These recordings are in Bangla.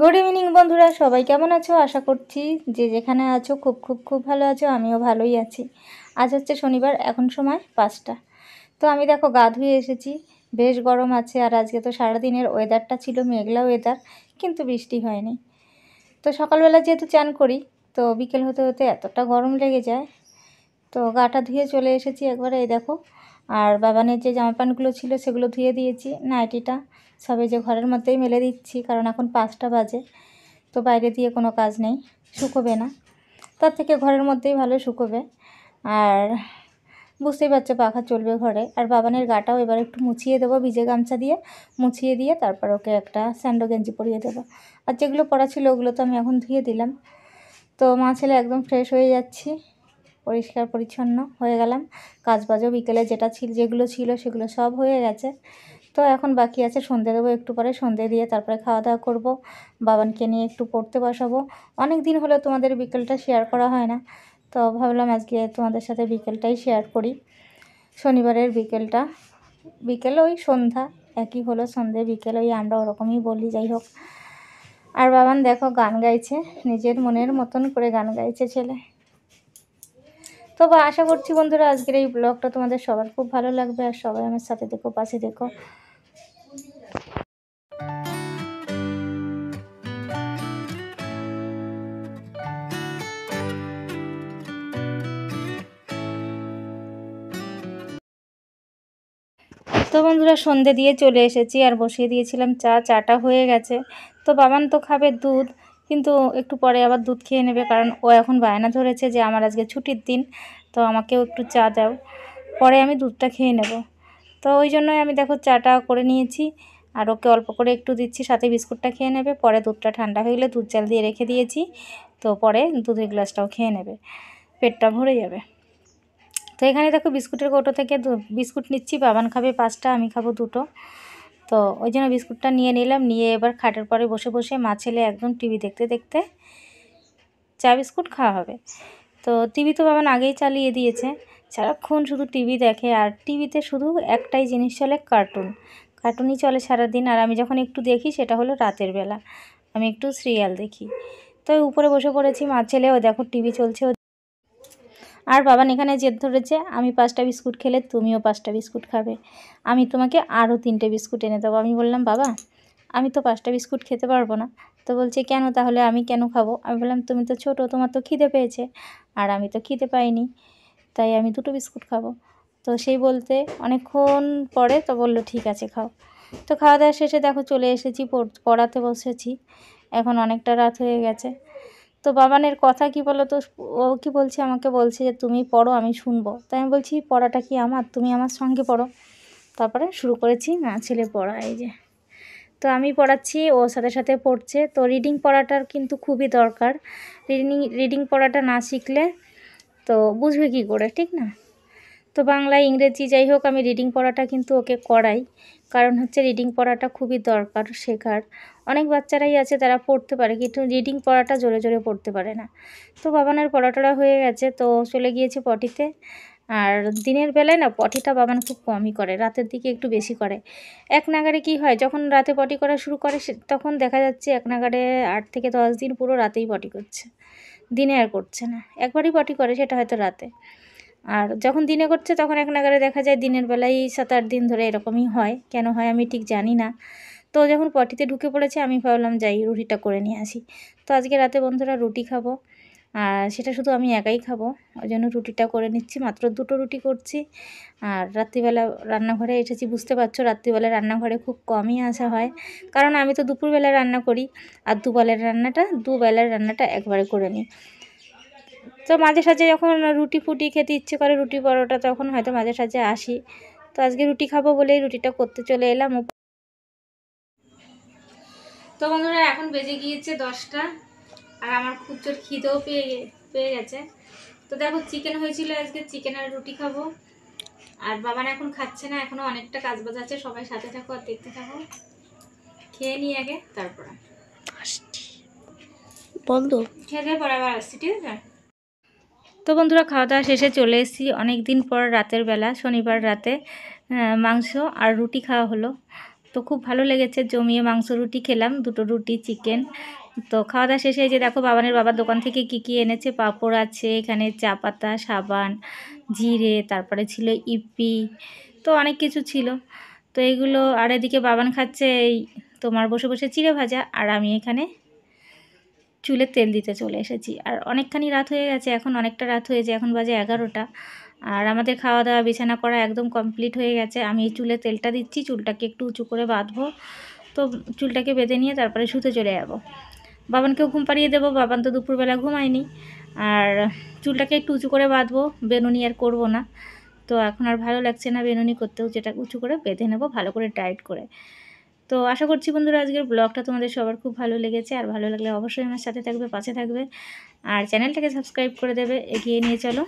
গুড ইভিনিং বন্ধুরা সবাই কেমন আছো আশা করছি যে যেখানে আছো খুব খুব খুব ভালো আছো আমিও ভালোই আছি আজ হচ্ছে শনিবার এখন সময় পাঁচটা তো আমি দেখো গা ধুয়ে এসেছি বেশ গরম আছে আর আজকে তো সারাদিনের ওয়েদারটা ছিল মেঘলা ওয়েদার কিন্তু বৃষ্টি হয়নি তো সকালবেলা যেহেতু চান করি তো বিকেল হতে হতে এতটা গরম লেগে যায় তো গাটা ধুয়ে চলে এসেছি একবারে এই দেখো আর বাবানের যে জামা প্যান্টগুলো ছিল সেগুলো ধুয়ে দিয়েছি নাইটিটা সবে যে ঘরের মধ্যেই মেলে দিচ্ছি কারণ এখন পাঁচটা বাজে তো বাইরে দিয়ে কোনো কাজ নেই শুকোবে না তার থেকে ঘরের মধ্যেই ভালো শুকোবে আর বুঝতেই পারছো পাখা চলবে ঘরে আর বাবানের গাটাও এবার একটু মুছিয়ে দেবো ভিজে গামছা দিয়ে মুছিয়ে দিয়ে তারপর ওকে একটা স্যান্ডো গেঞ্জি পরিয়ে দেবো আর যেগুলো পরা ছিল ওগুলো তো আমি এখন ধুয়ে দিলাম তো মা ছেলে একদম ফ্রেশ হয়ে যাচ্ছি পরিষ্কার পরিচ্ছন্ন হয়ে গেলাম কাজবাজও বিকেলে যেটা ছিল যেগুলো ছিল সেগুলো সব হয়ে গেছে তো এখন বাকি আছে সন্ধে দেবো একটু পরে সন্ধে দিয়ে তারপরে খাওয়া দাওয়া করবো বাবানকে নিয়ে একটু পড়তে বসাবো অনেক দিন হলো তোমাদের বিকেলটা শেয়ার করা হয় না তো ভাবলাম আজকে তোমাদের সাথে বিকেলটাই শেয়ার করি শনিবারের বিকেলটা বিকেল ওই সন্ধ্যা একই হলো সন্ধে বিকেল ওই আমরা ওরকমই বলি যাই হোক আর বাবান দেখো গান গাইছে নিজের মনের মতন করে গান গাইছে ছেলে তো আশা করছি বন্ধুরা আজকের এই ব্লগটা তোমাদের সবার খুব ভালো লাগবে আর সবাই আমার সাথে দেখো পাশে দেখো তো বন্ধুরা সন্ধে দিয়ে চলে এসেছি আর বসিয়ে দিয়েছিলাম চা চাটা হয়ে গেছে তো বাবান তো খাবে দুধ কিন্তু একটু পরে আবার দুধ খেয়ে নেবে কারণ ও এখন বায়না ধরেছে যে আমার আজকে ছুটির দিন তো আমাকেও একটু চা দাও পরে আমি দুধটা খেয়ে নেব তো ওই জন্যই আমি দেখো চাটা করে নিয়েছি আর ওকে অল্প করে একটু দিচ্ছি সাথে বিস্কুটটা খেয়ে নেবে পরে দুধটা ঠান্ডা হয়ে গেলে দুধ জাল দিয়ে রেখে দিয়েছি তো পরে দুধের গ্লাসটাও খেয়ে নেবে পেটটা ভরে যাবে তো এখানে দেখো বিস্কুটের কৌটো থেকে বিস্কুট নিচ্ছি বাবান খাবে পাঁচটা আমি খাবো দুটো তো ওই জন্য বিস্কুটটা নিয়ে নিলাম নিয়ে এবার খাটের পরে বসে বসে মা ছেলে একদম টিভি দেখতে দেখতে চা বিস্কুট খাওয়া হবে তো টিভি তো বাবান আগেই চালিয়ে দিয়েছে সারাক্ষণ শুধু টিভি দেখে আর টিভিতে শুধু একটাই জিনিস চলে কার্টুন কার্টুনই চলে সারাদিন আর আমি যখন একটু দেখি সেটা হলো রাতের বেলা আমি একটু সিরিয়াল দেখি তো উপরে বসে পড়েছি মা ছেলে ও দেখো টিভি চলছে আর বাবা এখানে জেদ ধরেছে আমি পাঁচটা বিস্কুট খেলে তুমিও পাঁচটা বিস্কুট খাবে আমি তোমাকে আরও তিনটে বিস্কুট এনে দেবো আমি বললাম বাবা আমি তো পাঁচটা বিস্কুট খেতে পারবো না তো বলছে কেন তাহলে আমি কেন খাবো আমি বললাম তুমি তো ছোট তোমার তো খিদে পেয়েছে আর আমি তো খিদে পাইনি তাই আমি দুটো বিস্কুট খাবো তো সেই বলতে অনেকক্ষণ পরে তো বলল ঠিক আছে খাও তো খাওয়া দাওয়া শেষে দেখো চলে এসেছি পড়াতে বসেছি এখন অনেকটা রাত হয়ে গেছে তো বাবানের কথা কি বলো তো ও কি বলছে আমাকে বলছে যে তুমি পড়ো আমি শুনবো তাই আমি বলছি পড়াটা কি আমার তুমি আমার সঙ্গে পড়ো তারপরে শুরু করেছি মা ছেলে পড়া এই যে তো আমি পড়াচ্ছি ও সাথে সাথে পড়ছে তো রিডিং পড়াটার কিন্তু খুবই দরকার রিডিং রিডিং পড়াটা না শিখলে তো বুঝবে কী করে ঠিক না তো বাংলা ইংরেজি যাই হোক আমি রিডিং পড়াটা কিন্তু ওকে করাই কারণ হচ্ছে রিডিং পড়াটা খুবই দরকার শেখার অনেক বাচ্চারাই আছে তারা পড়তে পারে কিন্তু রিডিং পড়াটা জোরে জোরে পড়তে পারে না তো বাবানের পড়াটা হয়ে গেছে তো চলে গিয়েছে পটিতে আর দিনের বেলায় না পটিটা বাবান খুব কমই করে রাতের দিকে একটু বেশি করে এক নাগারে কি হয় যখন রাতে পটি করা শুরু করে তখন দেখা যাচ্ছে এক নাগারে আট থেকে দশ দিন পুরো রাতেই পটি করছে দিনে আর করছে না একবারই পটি করে সেটা হয়তো রাতে আর যখন দিনে করছে তখন এক নাগারে দেখা যায় দিনের বেলায় সাত আট দিন ধরে এরকমই হয় কেন হয় আমি ঠিক জানি না তো যখন পটিতে ঢুকে পড়েছে আমি ভাবলাম যাই রুটিটা করে নিয়ে আসি তো আজকে রাতে বন্ধুরা রুটি খাবো আর সেটা শুধু আমি একাই খাবো ওই জন্য রুটিটা করে নিচ্ছি মাত্র দুটো রুটি করছি আর রাত্রিবেলা রান্নাঘরে এসেছি বুঝতে পারছো রাত্রিবেলা রান্নাঘরে খুব কমই আসা হয় কারণ আমি তো দুপুরবেলা রান্না করি আর দুবেলার রান্নাটা দুবেলার রান্নাটা একবারে করে নিই তো মাঝে সাঝে যখন রুটি ফুটি খেতে ইচ্ছে করে রুটি পরোটা তখন হয়তো মাঝে সাঝে আসি তো আজকে রুটি খাবো বলেই রুটিটা করতে চলে এলাম তো বন্ধুরা এখন বেজে গিয়েছে দশটা আর আমার খুব জোর খিদেও পেয়ে পেয়ে গেছে তো দেখো চিকেন হয়েছিল আজকে চিকেন আর রুটি খাবো আর বাবা এখন খাচ্ছে না এখনও অনেকটা কাজ বাজ আছে সবাই সাথে থাকো আর দেখতে থাকো খেয়ে নিই আগে তারপরে বন্ধু খেয়ে পরে আবার আসছি ঠিক আছে তো বন্ধুরা খাওয়া দাওয়া শেষে চলে এসেছি অনেক দিন পর রাতের বেলা শনিবার রাতে মাংস আর রুটি খাওয়া হলো তো খুব ভালো লেগেছে জমিয়ে মাংস রুটি খেলাম দুটো রুটি চিকেন তো খাওয়া দাওয়া শেষে যে দেখো বাবানের বাবার দোকান থেকে কি কি এনেছে পাঁপড় আছে এখানে চা পাতা সাবান জিরে তারপরে ছিল ইপি তো অনেক কিছু ছিল তো এগুলো আর এদিকে বাবান খাচ্ছে এই তোমার বসে বসে চিড়ে ভাজা আর আমি এখানে চুলে তেল দিতে চলে এসেছি আর অনেকখানি রাত হয়ে গেছে এখন অনেকটা রাত হয়েছে এখন বাজে এগারোটা আর আমাদের খাওয়া দাওয়া বিছানা করা একদম কমপ্লিট হয়ে গেছে আমি চুলে তেলটা দিচ্ছি চুলটাকে একটু উঁচু করে বাঁধবো তো চুলটাকে বেঁধে নিয়ে তারপরে শুতে চলে যাব বাবানকেও ঘুম পাড়িয়ে দেবো বাবান তো দুপুরবেলা ঘুমায়নি আর চুলটাকে একটু উঁচু করে বাঁধবো বেনুনি আর করবো না তো এখন আর ভালো লাগছে না বেনুনি করতেও যেটা উঁচু করে বেঁধে নেবো ভালো করে টাইট করে তো আশা করছি বন্ধুরা আজকের ব্লগটা তোমাদের সবার খুব ভালো লেগেছে আর ভালো লাগলে অবশ্যই আমার সাথে থাকবে পাশে থাকবে আর চ্যানেলটাকে সাবস্ক্রাইব করে দেবে এগিয়ে নিয়ে চলো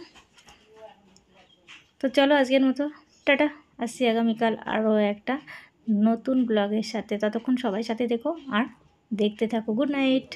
তো চলো আজকের মতো টাটা আসছি আগামীকাল আরও একটা নতুন ব্লগের সাথে ততক্ষণ সবাই সাথে দেখো আর দেখতে থাকো গুড নাইট